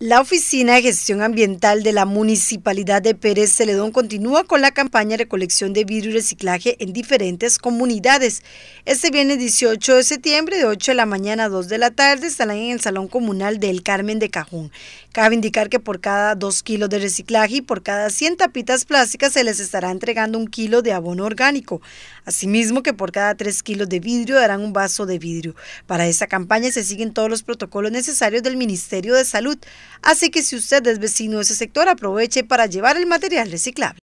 La Oficina de Gestión Ambiental de la Municipalidad de Pérez Celedón continúa con la campaña de recolección de vidrio y reciclaje en diferentes comunidades. Este viernes 18 de septiembre de 8 de la mañana a 2 de la tarde estarán en el Salón Comunal del Carmen de Cajón. Cabe indicar que por cada 2 kilos de reciclaje y por cada 100 tapitas plásticas se les estará entregando un kilo de abono orgánico. Asimismo que por cada 3 kilos de vidrio darán un vaso de vidrio. Para esta campaña se siguen todos los protocolos necesarios del Ministerio de Salud. Así que si usted es vecino de ese sector, aproveche para llevar el material reciclable.